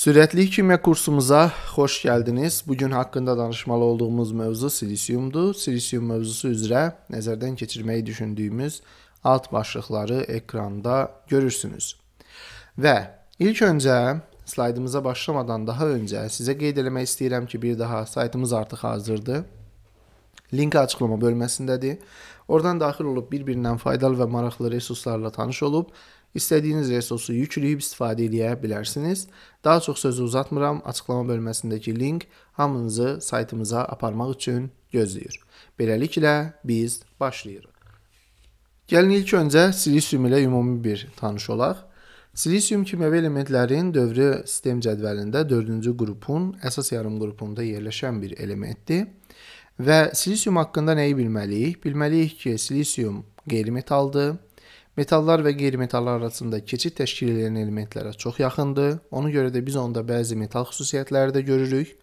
Sürətli kimya kursumuza xoş gəldiniz. Bu gün haqqında danışmalı olduğumuz mövzu silisiumdur. Silisium mövzusu üzrə nəzərdən keçirməyi düşündüyümüz alt başlıqları ekranda görürsünüz. Və ilk öncə slaydımıza başlamadan daha öncə sizə qeyd eləmək istəyirəm ki, bir daha saytımız artıq hazırdır. Link açıqlama bölməsindədir. Oradan daxil olub bir-birindən faydalı və maraqlı resurslarla tanış olub İstədiyiniz resursu yükləyib istifadə edə bilərsiniz. Daha çox sözü uzatmıram. Açıqlama bölməsindəki link hamınızı saytımıza aparmaq üçün gözləyir. Beləliklə biz başlayırıq. Gəlin ilk öncə silisium ilə ümumi bir tanış olaq. Silisium kimyəvi elementlərin dövrü sistem cədvəlində 4-cü qrupun, əsas yarım qrupunda yerləşən bir elementdir. Və silisium haqqında nəyi bilməliyik? Bilməliyik ki, silisium qeyri-metaldır Metallar və qeyri-metallar arasında keçid təşkil edən elementlərə çox yaxındır. Ona görə də biz onda bəzi metal xüsusiyyətləri də görürük.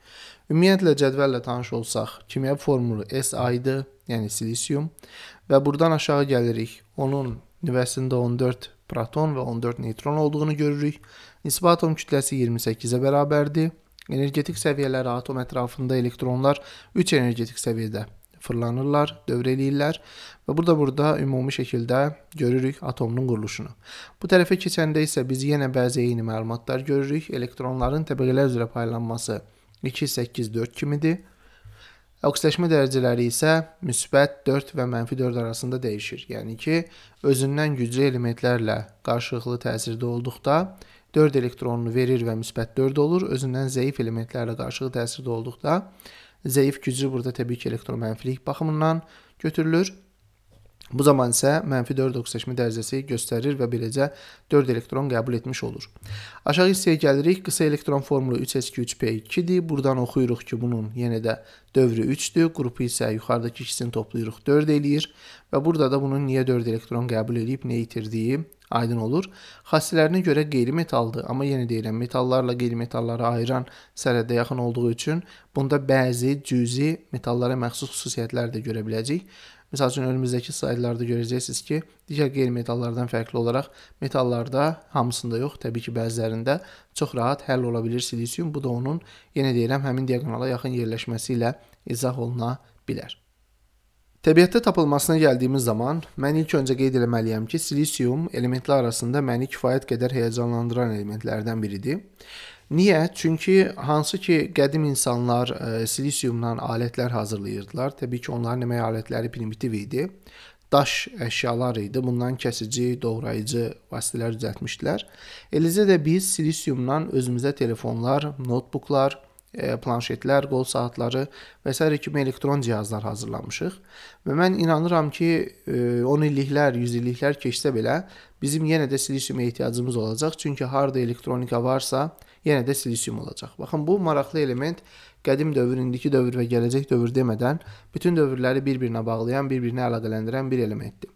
Ümumiyyətlə cədvəllə tanış olsaq, kimya formulu Si-dir, yəni silisium və burdan aşağı gəlirik. Onun nüvəsində 14 proton və 14 neytron olduğunu görürük. Nisbi atom kütləsi 28-ə bərabərdir. Energetik səviyyələri atom ətrafında elektronlar 3 energetik səviyyədə fırlanırlar, dövrə eləyirlər və burada burada ümumi şəkildə görürük atomun quruluşunu. Bu tərəfə keçəndə isə biz yenə bəzi eyni məlumatlar görürük. Elektronların təbəqələr üzrə paylanması 2, 8, 4 kimidir. Oksidaşmə dərəcələri isə müsbət 4 və mənfi 4 arasında dəyişir. Yəni ki, özündən güclü elementlərlə qarşılıqlı təsirdə olduqda 4 elektronunu verir və müsbət 4 olur. Özündən zəif elementlərlə qarşılıqlı təsirdə olduqda zəif gücü burada təbii ki, elektromənfilik baxımından götürülür. Bu zaman isə mənfi 4 oksidaşma dərəcəsi göstərir və beləcə 4 elektron qəbul etmiş olur. Aşağı hissəyə gəlirik. Qısa elektron formulu 3s2-3p2-dir. Buradan oxuyuruq ki, bunun yenə də dövrü 3-dür. Qrupu isə yuxarıdakı ikisini toplayırıq 4 eləyir və burada da bunun niyə 4 elektron qəbul edib, nə itirdiyi aydın olur. Xassələrinə görə qeyri-metaldır, amma yenə deyirəm, metallarla qeyri-metalları ayıran sərhəddə yaxın olduğu üçün bunda bəzi cüzi metallara məxsus xüsusiyyətlər də görə biləcəyik. Məsəl üçün önümüzdəki slaydlarda görəcəksiniz ki, digər qeyri-metallardan fərqli olaraq metallarda hamısında yox, təbii ki, bəzilərində çox rahat həll ola bilir silisium. Bu da onun, yenə deyirəm, həmin diaqonala yaxın yerləşməsi ilə izah oluna bilər. Təbiətdə tapılmasına gəldiyimiz zaman, mən ilk öncə qeyd etməliyəm ki, silisium elementlər arasında məni kifayət qədər həyecanlandıran elementlərdən biridir. Niyə? Çünki hansı ki qədim insanlar e, silisiumdan alətlər hazırlayırdılar. Təbii ki, onların əmək alətləri primitiv idi. Daş əşyalar idi. Bundan kəsici, doğrayıcı vasitələr düzəltmişdilər. Eləcə də biz silisiumdan özümüzə telefonlar, noutbuklar, e, planşetlər, qol saatları və s. kimi elektron cihazlar hazırlamışıq. Və mən inanıram ki, 10 e, illiklər, 100 illiklər keçsə belə bizim yenə də silisiuma ehtiyacımız olacaq. Çünki harda elektronika varsa, yenə də silisium olacaq. Baxın, bu maraqlı element qədim dövr, indiki dövr və gələcək dövr demədən bütün dövrləri bir-birinə bağlayan, bir-birinə əlaqələndirən bir elementdir.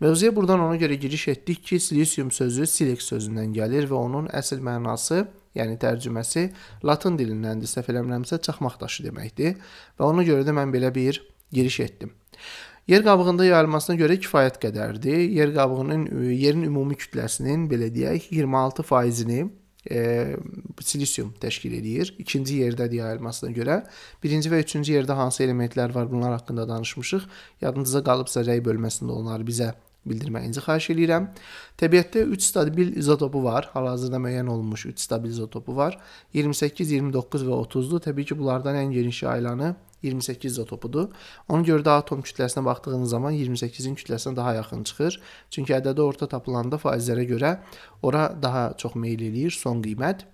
Mövzuya buradan ona görə giriş etdik ki, silisium sözü silex sözündən gəlir və onun əsl mənası yəni tərcüməsi latın dilindəndir, səhv eləmirəmsə çaxmaq daşı deməkdir və ona görə də mən belə bir giriş etdim. Yer qabığında yayılmasına görə kifayət qədərdir. Yer qabığının yerin ümumi kütləsinin belə deyək 26%-ni e, silisium təşkil edir. İkinci yerdə diya elmasına görə. Birinci və üçüncü yerdə hansı elementlər var bunlar haqqında danışmışıq. Yadınıza qalıbsa rəy bölməsində onları bizə bildirməyinizi xahiş eləyirəm. Təbiətdə 3 stabil izotopu var. Hal-hazırda müəyyən olunmuş 3 stabil izotopu var. 28, 29 və 30-dur. Təbii ki, bunlardan ən genişi aylanı 28 izotopudur. Ona görə də atom kütləsinə baxdığınız zaman 28-in kütləsinə daha yaxın çıxır. Çünki ədədi orta tapılanda faizlərə görə ora daha çox meyl eləyir son qiymət.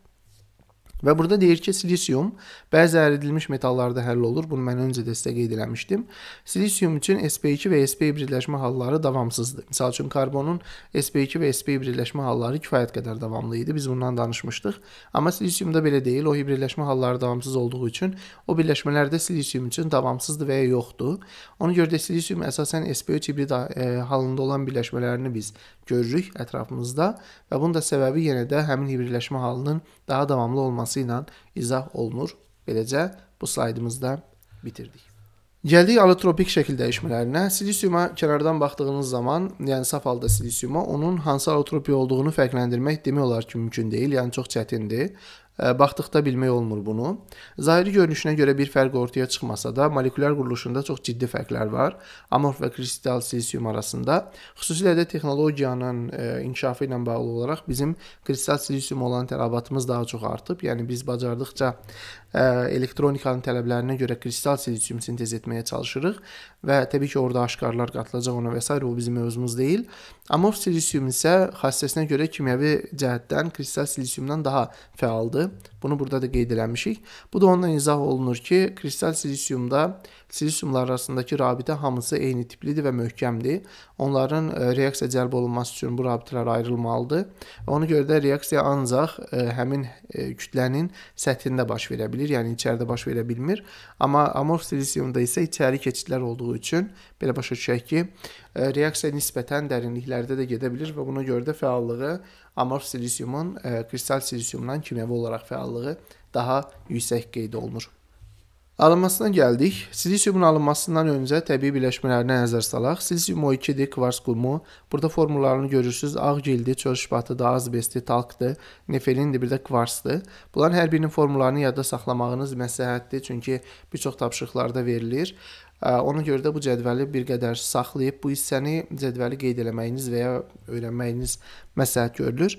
Və burada deyir ki, silisium bəzi əridilmiş metallarda həll olur. Bunu mən öncə dəstək qeyd eləmişdim. Silisium üçün SP2 və SP birləşmə halları davamsızdır. Məsəl üçün karbonun SP2 və SP birləşmə halları kifayət qədər davamlı idi. Biz bundan danışmışdıq. Amma silisiumda belə deyil. O hibridləşmə halları davamsız olduğu üçün o birləşmələr də silisium üçün davamsızdır və ya yoxdur. Ona görə də silisium əsasən SP3 hibrid e, halında olan birləşmələrini biz görürük ətrafımızda və bunun da səbəbi yenə də həmin hibridləşmə halının daha davamlı olmasıdır açıqlaması ilə izah olunur. Beləcə bu slaydımızda bitirdik. Gəldik allotropik şəkil dəyişmələrinə. Silisiuma kənardan baxdığınız zaman, yəni saf halda silisiuma onun hansı allotropiya olduğunu fərqləndirmək demək olar ki, mümkün deyil, yəni çox çətindir. Baxdıqda bilmək olmur bunu. Zahiri görünüşünə görə bir fərq ortaya çıxmasa da, molekulyar quruluşunda çox ciddi fərqlər var. Amorf və kristal silisium arasında, xüsusilə də texnologiyanın e, inkişafı ilə bağlı olaraq bizim kristal silisium olan tələbatımız daha çox artıb. Yəni biz bacardıqca e, elektronikanın tələblərinə görə kristal silisium sintez etməyə çalışırıq və təbii ki, orada aşkarlar qatılacaq ona və s. o bizim mövzumuz deyil. Amorf silisium isə xassəsinə görə kimyəvi cəhətdən kristal silisiumdan daha fəaldır. Bunu burada da qeyd eləmişik. Bu da ondan izah olunur ki, kristal silisiumda silisiumlar arasındakı rabitə hamısı eyni tiplidir və möhkəmdir. Onların e, reaksiya cəlb olunması üçün bu rabitələr ayrılmalıdır. Ona görə də reaksiya ancaq e, həmin e, kütlənin səthində baş verə bilir, yəni içəridə baş verə bilmir. Amma amorf silisiumda isə içəri keçidlər olduğu üçün belə başa düşək ki, reaksiya nisbətən dərinliklərdə də gedə bilir və buna görə də fəallığı amorf silisiumun kristal silisiumdan kimyəvi olaraq fəallığı daha yüksək qeyd olunur. Alınmasına gəldik. Silisiumun alınmasından öncə təbii birləşmələrini nəzər salaq. Silisium O2-dir, kvars qumu. Burada formullarını görürsüz. Ağ gildi, çörşbatı, azbesti, talqdır, nefelindir, bir də kvarsdır. Bunların hər birinin formullarını yadda saxlamağınız məsləhətdir, çünki bir çox tapşırıqlarda verilir. Ona görə də bu cədvəli bir qədər saxlayıb bu hissəni cədvəli qeyd eləməyiniz və ya öyrənməyiniz məsləhət görülür.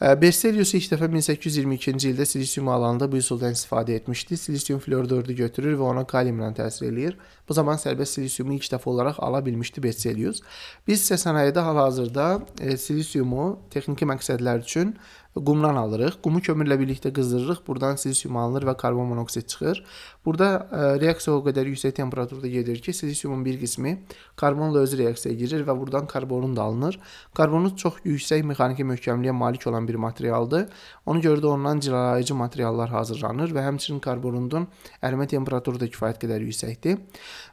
Berselius ilk dəfə 1822-ci ildə silisium alanında bu üsuldan istifadə etmişdi. Silisium fluoridördü götürür və ona kaliumla təsir eləyir. Bu zaman sərbəst silisiumu ilk dəfə olaraq ala bilmişdi Berselius. Biz isə sənayədə hal-hazırda e, silisiumu texniki məqsədlər üçün qumdan alırıq. Qumu kömürlə birlikdə qızdırırıq. Buradan silisium alınır və karbon monoksid çıxır. Burada ə, e, reaksiya o qədər yüksək temperaturda gedir ki, silisiumun bir qismi karbonla öz reaksiyaya girir və buradan karbonun da alınır. Karbonun çox yüksək mexaniki möhkəmliyə malik olan bir materialdır. Ona görə də ondan cilalayıcı materiallar hazırlanır və həmçinin karbonun ərimə temperaturu da kifayət qədər yüksəkdir.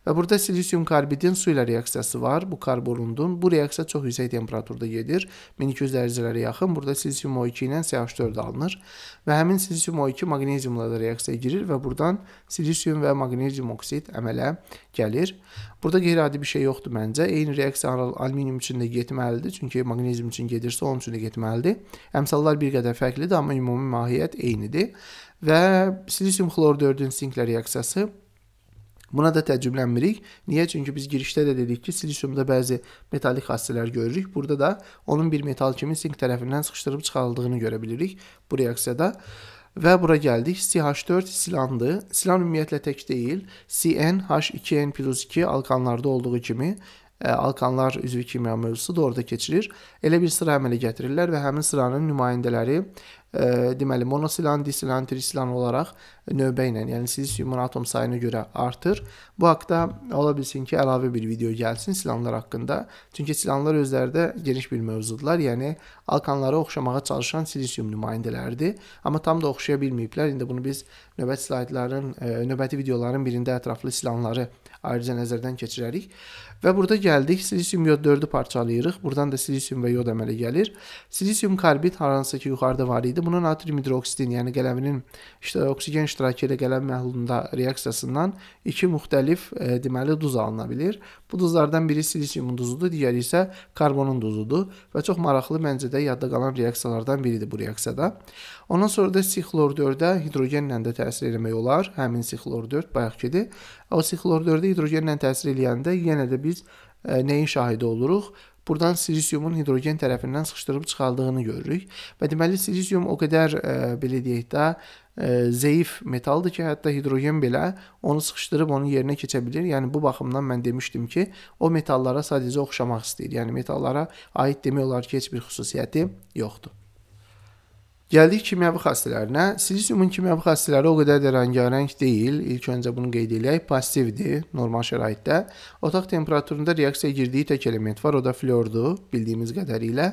Və burada silisium karbidin su ilə reaksiyası var. Bu karbonun bu reaksiya çox yüksək temperaturda gedir. 1200 dərəcələrə yaxın. Burada silisium O2 ilə CH4 alınır və həmin silisium O2 maqneziumla da reaksiyaya girir və buradan silisium və maqnezium oksid əmələ gəlir. Burada qeyri-adi bir şey yoxdur məncə. Eyni reaksiya alüminium üçün də getməlidir, çünki maqnezium üçün gedirsə onun üçün də getməlidir. Əmsallar bir qədər fərqlidir, amma ümumi mahiyyət eynidir və silisium xlor 4-ün sinklə reaksiyası Buna da təəccüblənmirik. Niyə? Çünki biz girişdə də dedik ki, silisiumda bəzi metalik xassələr görürük. Burada da onun bir metal kimi sink tərəfindən sıxışdırıb çıxarıldığını görə bilirik bu reaksiyada. Və bura gəldik. CH4 silandır. Silan ümumiyyətlə tək deyil. CnH2n+2 alkanlarda olduğu kimi alkanlar üzvü kimya mövzusu da orada keçirir. Elə bir sıra əmələ gətirirlər və həmin sıranın nümayəndələri ə, e, deməli monosilan, disilan, trisilan olaraq növbə ilə, yəni silisiumun atom sayına görə artır. Bu haqqda ola bilsin ki, əlavə bir video gəlsin silanlar haqqında. Çünki silanlar özləri də geniş bir mövzudular, yəni alkanlara oxşamağa çalışan silisium nümayəndələridir, amma tam da oxşaya bilməyiblər. İndi bunu biz növbəti slaydların, ə, e, növbəti videoların birində ətraflı silanları ayrıca nəzərdən keçirərik. Və burada gəldik, silisium yod 4-ü parçalayırıq. Buradan da silisium və yod əmələ gəlir. Silisium karbid haransa ki, yuxarıda var idi. Bunu natrium hidroksidin, yəni qələminin işte, oksigen iştirakı ilə qələm məhlulunda reaksiyasından iki müxtəlif e, deməli duz alına bilir. Ulduzlardan biri silisium uduzudur, digəri isə karbonun uduzudur və çox maraqlı məncə də yadda qalan reaksiyalardan biridir bu reaksiyada. Ondan sonra da siklor-4-ə hidrogenlə də təsir eləmək olar. Həmin siklor-4 bayaqkidir. O siklor-4-ə hidrogenlə təsir eləyəndə yenə də biz e, nəyin şahidi oluruq? buradan silisiumun hidrogen tərəfindən sıxışdırıb çıxardığını görürük və deməli silisium o qədər ə, e, belə deyək də ə, e, zəif metaldır ki, hətta hidrogen belə onu sıxışdırıb onun yerinə keçə bilər. Yəni bu baxımdan mən demişdim ki, o metallara sadəcə oxşamaq istəyir. Yəni metallara aid demək olar ki, heç bir xüsusiyyəti yoxdur. Gəldik kimyəvi xassələrinə. Silisiumun kimyəvi xassələri o qədər də rəngarəng deyil. İlk öncə bunu qeyd eləyək. Passivdir normal şəraitdə. Otaq temperaturunda reaksiyaya girdiyi tək element var, o da flordur bildiyimiz qədərilə.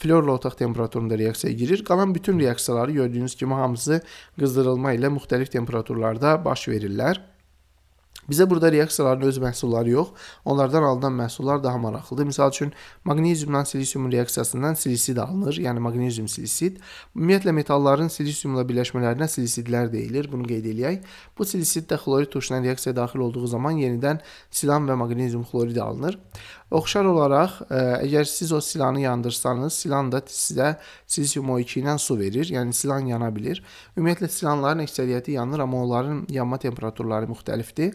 Florla otaq temperaturunda reaksiyaya girir. Qalan bütün reaksiyaları gördüyünüz kimi hamısı qızdırılma ilə müxtəlif temperaturlarda baş verirlər. Bizə burada reaksiyaların öz məhsulları yox, onlardan alınan məhsullar daha maraqlıdır. Məsəl üçün maqneziumdan silisiumun reaksiyasından silisid alınır, yəni maqnezium silisid. Ümumiyyətlə metalların silisiumla birləşmələrinə silisidlər deyilir, bunu qeyd eləyək. Bu silisid də xlorid turşuna reaksiyaya daxil olduğu zaman yenidən silan və maqnezium xloridi alınır. Oxşar olaraq, e, əgər siz o silanı yandırsanız, silan da sizə silisium O2 ilə su verir, yəni silan yana bilir. Ümumiyyətlə silanların əksəriyyəti yanır, amma onların yanma temperaturları müxtəlifdir.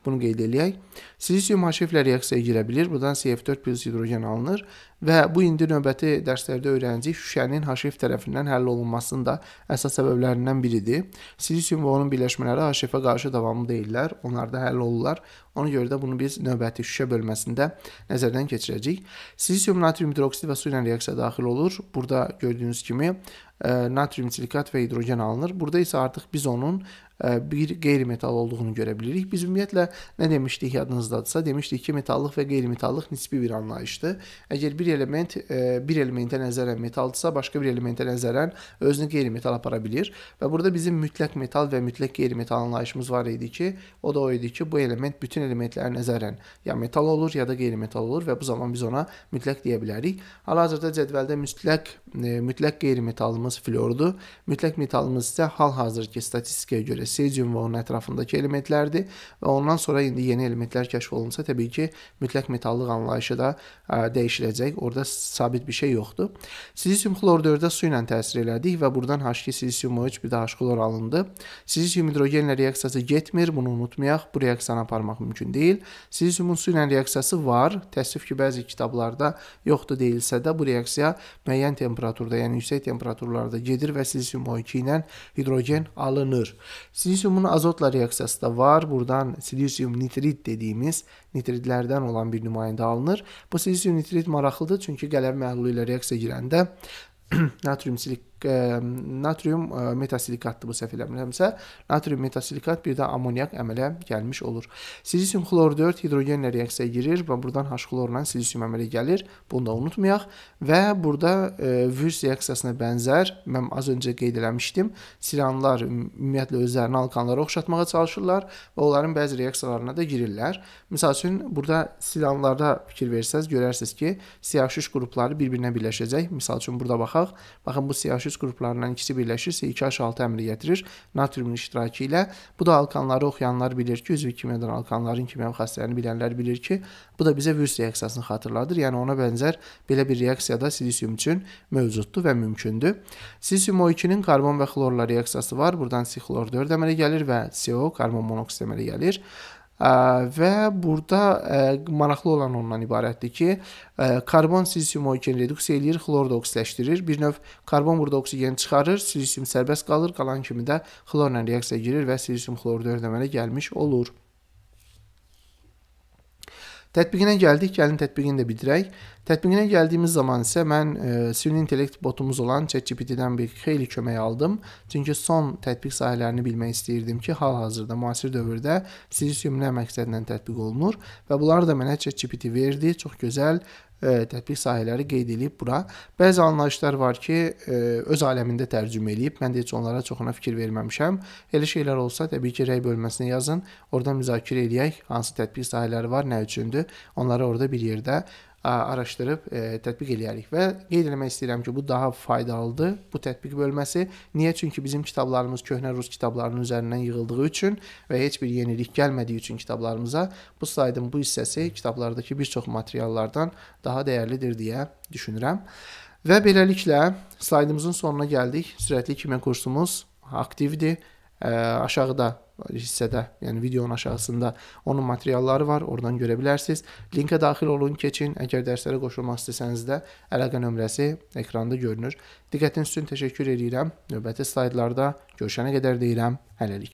Bunu qeyd eləyək. Silisium HF-lə reaksiyaya girə bilir. Buradan CF4 plus hidrogen alınır və bu indi növbəti dərslərdə öyrənəcək şüşənin HF tərəfindən həll olunmasının da əsas səbəblərindən biridir. Silisium və onun birləşmələri HF-ə qarşı davamlı deyillər. Onlar da həll olurlar. Ona görə də bunu biz növbəti şüşə bölməsində nəzərdən keçirəcəyik. Silisium natrium hidroksid və su ilə reaksiyaya daxil olur. Burada gördüyünüz kimi e, natrium silikat və hidrogen alınır. Burada isə artıq biz onun e, bir qeyri-metal olduğunu görə bilirik. Biz ümumiyyətlə nə demişdik yadınızdadırsa, demişdik ki, metallıq və qeyri-metallıq nisbi bir anlayışdır. Əgər bir element e, bir elementə nəzərən metaldırsa, başqa bir elementə nəzərən özünü qeyri-metal apara bilir və burada bizim mütləq metal və mütləq qeyri-metal anlayışımız var idi ki, o da o idi ki, bu element bütün elementlərə nəzərən ya metal olur, ya da qeyri-metal olur və bu zaman biz ona mütləq deyə bilərik. Hal-hazırda cədvəldə mütləq e, mütləq qeyri-metalımız flordur. Mütləq metalımız isə hal-hazırki statistikaya görə sedium və onun ətrafındakı elementlərdir və ondan sonra indi yeni elementlər kəşf olunsa, təbii ki, mütləq metallıq anlayışı da ə, dəyişiləcək. Orada sabit bir şey yoxdur. Silisium xlor-4-də su ilə təsir elədik və buradan H2 silisium OH bir də H-klor alındı. Silisium hidrogenlə reaksiyası getmir, bunu unutmayaq. Bu reaksiyanı aparmaq mümkün deyil. Silisiumun su ilə reaksiyası var. Təəssüf ki, bəzi kitablarda yoxdur deyilsə də bu reaksiya müəyyən temperaturda, yəni yüksək temperaturlarda gedir və silisium OH ilə hidrogen alınır. Silisiumun azotla reaksiyası da var. Buradan silisium silisyum nitrit dediyimiz nitridlərdən olan bir nümayəndə alınır. Bu silisyum nitrit maraqlıdır çünki qələm məhlulu ilə reaksiya girəndə natrium silik natrium e, metasilikatdır bu səhv eləmirəmsə. Natrium metasilikat bir də amoniak əmələ gəlmiş olur. Silisium xlor 4 hidrogenlə reaksiyaya girir və buradan H-xlorla silisium əmələ gəlir. Bunu da unutmayaq və burada e, vürs reaksiyasına bənzər, mən az öncə qeyd eləmişdim, siranlar ümumiyyətlə özlərini alkanlara oxşatmağa çalışırlar və onların bəzi reaksiyalarına da girirlər. Məsəl üçün burada silanlarda fikir versəz görərsiniz ki, siyahşiş qrupları bir-birinə birləşəcək. Məsəl üçün burada baxaq. Baxın bu siyahşiş 200 qruplarından ikisi birləşirsə 2 aşağı 6 əmri gətirir natriumun iştirakı ilə. Bu da alkanları oxuyanlar bilir ki, üzv kimyadan alkanların kimya xassələrini bilənlər bilir ki, bu da bizə virus reaksiyasını xatırladır. Yəni ona bənzər belə bir reaksiya da silisium üçün mövcuddur və mümkündür. Silisium O2-nin karbon və xlorla reaksiyası var. Buradan siklor 4 əmələ gəlir və CO karbon monoksid əmələ gəlir və burada maraqlı olan ondan ibarətdir ki, karbon silisium oksigen reduksiya eləyir, xlor da oksitləşdirir. Bir növ karbon burada oksigen çıxarır, silisium sərbəst qalır, qalan kimi də xlorla reaksiyaya girir və silisium xlorda örnəmələ gəlmiş olur. Tətbiqinə gəldik, gəlin tətbiqini də bitirək. Tətbiqinə gəldiyimiz zaman isə mən e, süni intellekt botumuz olan ChatGPT-dən bir xeyli kömək aldım. Çünki son tətbiq sahələrini bilmək istəyirdim ki, hal-hazırda müasir dövrdə silisium nə məqsədlə tətbiq olunur və bunları da mənə ChatGPT verdi. Çox gözəl ə, yəni tətbiq sahələri qeyd edilib bura. Bəzi anlayışlar var ki, ə, e, öz aləmində tərcümə eləyib. Mən də heç onlara çoxuna fikir verməmişəm. Elə şeylər olsa təbii ki, rəy bölməsinə yazın. Orda müzakirə eləyək, hansı tətbiq sahələri var, nə üçündür. Onları orada bir yerdə araşdırıb e, tətbiq eləyərik və qeyd eləmək istəyirəm ki, bu daha faydalıdır bu tətbiq bölməsi. Niyə? Çünki bizim kitablarımız köhnə rus kitablarının üzərindən yığıldığı üçün və heç bir yenilik gəlmədiyi üçün kitablarımıza bu slaydın bu hissəsi kitablardakı bir çox materiallardan daha dəyərlidir deyə düşünürəm. Və beləliklə slaydımızın sonuna gəldik. Sürətli kimya kursumuz aktivdir. E, aşağıda hissədə, yəni videonun aşağısında onun materialları var, oradan görə bilərsiniz. Linkə daxil olun, keçin. Əgər dərslərə qoşulmaq istəsəniz də əlaqə nömrəsi ekranda görünür. Diqqətiniz üçün təşəkkür edirəm. Növbəti slaydlarda görüşənə qədər deyirəm. Hələlik.